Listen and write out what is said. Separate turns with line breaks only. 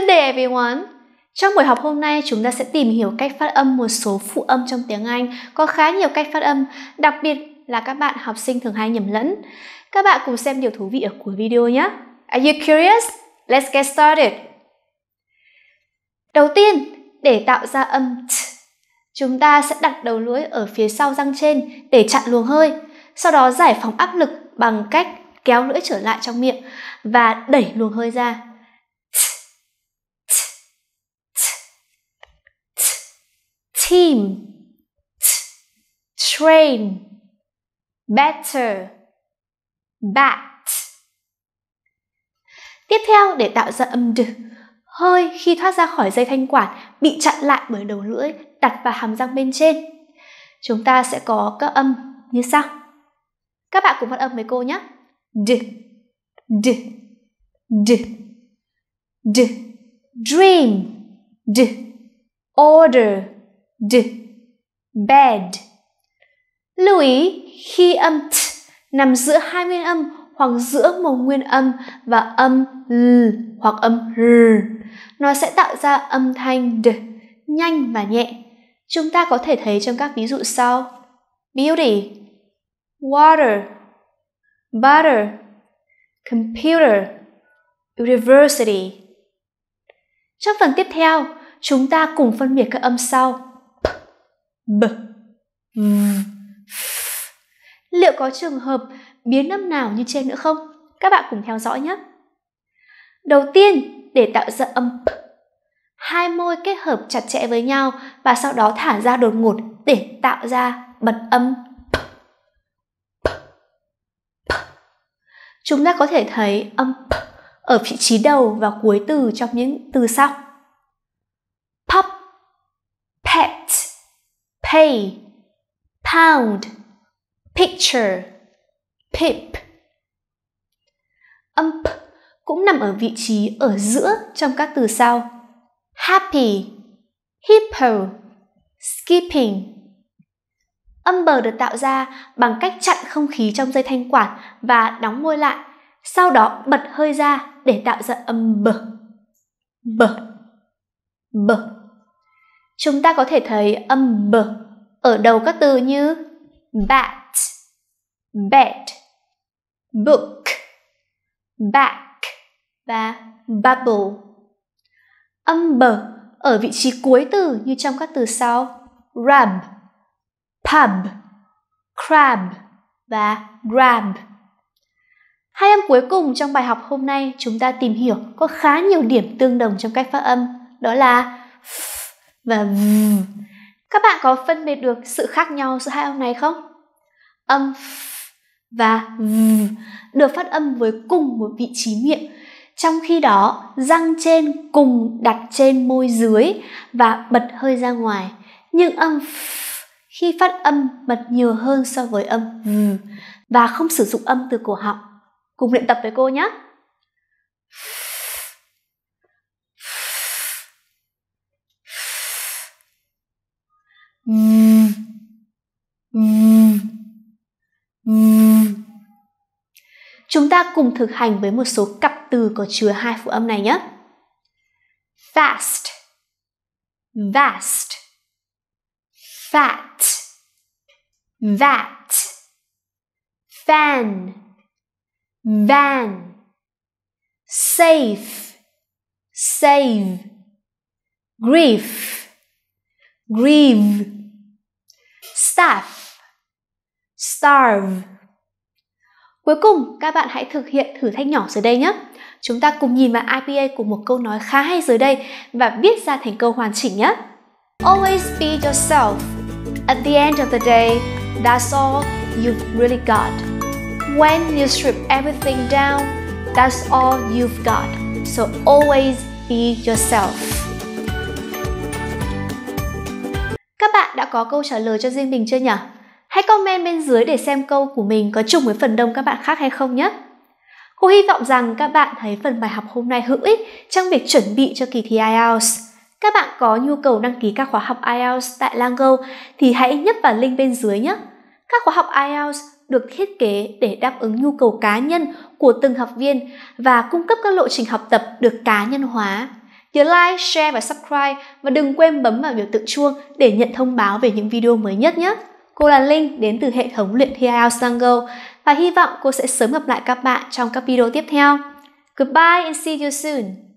Good day everyone! Trong buổi học hôm nay, chúng ta sẽ tìm hiểu cách phát âm một số phụ âm trong tiếng Anh. Có khá nhiều cách phát âm, đặc biệt là các bạn học sinh thường hay nhầm lẫn. Các bạn cùng xem điều thú vị ở cuối video nhé! Are you curious? Let's get started! Đầu tiên, để tạo ra âm t, chúng ta sẽ đặt đầu lưỡi ở phía sau răng trên để chặn luồng hơi, sau đó giải phóng áp lực bằng cách kéo lưỡi trở lại trong miệng và đẩy luồng hơi ra. team, t, train, better, bat. Tiếp theo để tạo ra âm d, hơi khi thoát ra khỏi dây thanh quản bị chặn lại bởi đầu lưỡi đặt vào hàm răng bên trên. Chúng ta sẽ có các âm như sau. Các bạn cùng phát âm với cô nhé. D, d, d, d, dream, d, order, d bed lưu ý khi âm t nằm giữa hai nguyên âm hoặc giữa một nguyên âm và âm l hoặc âm r nó sẽ tạo ra âm thanh d nhanh và nhẹ chúng ta có thể thấy trong các ví dụ sau beauty water butter computer university trong phần tiếp theo chúng ta cùng phân biệt các âm sau b, Liệu có trường hợp biến âm nào như trên nữa không? Các bạn cùng theo dõi nhé. Đầu tiên, để tạo ra âm p, hai môi kết hợp chặt chẽ với nhau và sau đó thả ra đột ngột để tạo ra bật âm p. p, p. Chúng ta có thể thấy âm p ở vị trí đầu và cuối từ trong những từ sau. pay, pound, picture, pip. Âm p cũng nằm ở vị trí ở giữa trong các từ sau. Happy, hippo, skipping. Âm bờ được tạo ra bằng cách chặn không khí trong dây thanh quản và đóng môi lại, sau đó bật hơi ra để tạo ra âm b, b, b chúng ta có thể thấy âm b ở đầu các từ như bat, bed, book, back và bubble. Âm b ở vị trí cuối từ như trong các từ sau rub, pub, crab và grab. Hai âm cuối cùng trong bài học hôm nay chúng ta tìm hiểu có khá nhiều điểm tương đồng trong cách phát âm, đó là f và v các bạn có phân biệt được sự khác nhau giữa hai âm này không âm và v được phát âm với cùng một vị trí miệng trong khi đó răng trên cùng đặt trên môi dưới và bật hơi ra ngoài nhưng âm khi phát âm bật nhiều hơn so với âm và không sử dụng âm từ cổ họng cùng luyện tập với cô nhé Chúng ta cùng thực hành với một số cặp từ có chứa hai phụ âm này nhé. Fast, vast, fat, that, fan, van, safe, save, grief, grieve starve starve Cuối cùng, các bạn hãy thực hiện thử thách nhỏ dưới đây nhé. Chúng ta cùng nhìn vào IPA của một câu nói khá hay dưới đây và viết ra thành câu hoàn chỉnh nhé. Always be yourself. At the end of the day, that's all you've really got. When you strip everything down, that's all you've got. So always be yourself. có câu trả lời cho riêng mình chưa nhỉ? Hãy comment bên dưới để xem câu của mình có trùng với phần đông các bạn khác hay không nhé. Cô hy vọng rằng các bạn thấy phần bài học hôm nay hữu ích trong việc chuẩn bị cho kỳ thi IELTS. Các bạn có nhu cầu đăng ký các khóa học IELTS tại Lango thì hãy nhấp vào link bên dưới nhé. Các khóa học IELTS được thiết kế để đáp ứng nhu cầu cá nhân của từng học viên và cung cấp các lộ trình học tập được cá nhân hóa nhớ like, share và subscribe và đừng quên bấm vào biểu tượng chuông để nhận thông báo về những video mới nhất nhé. Cô là Linh đến từ hệ thống luyện thi IELTS Sango và hy vọng cô sẽ sớm gặp lại các bạn trong các video tiếp theo. Goodbye and see you soon!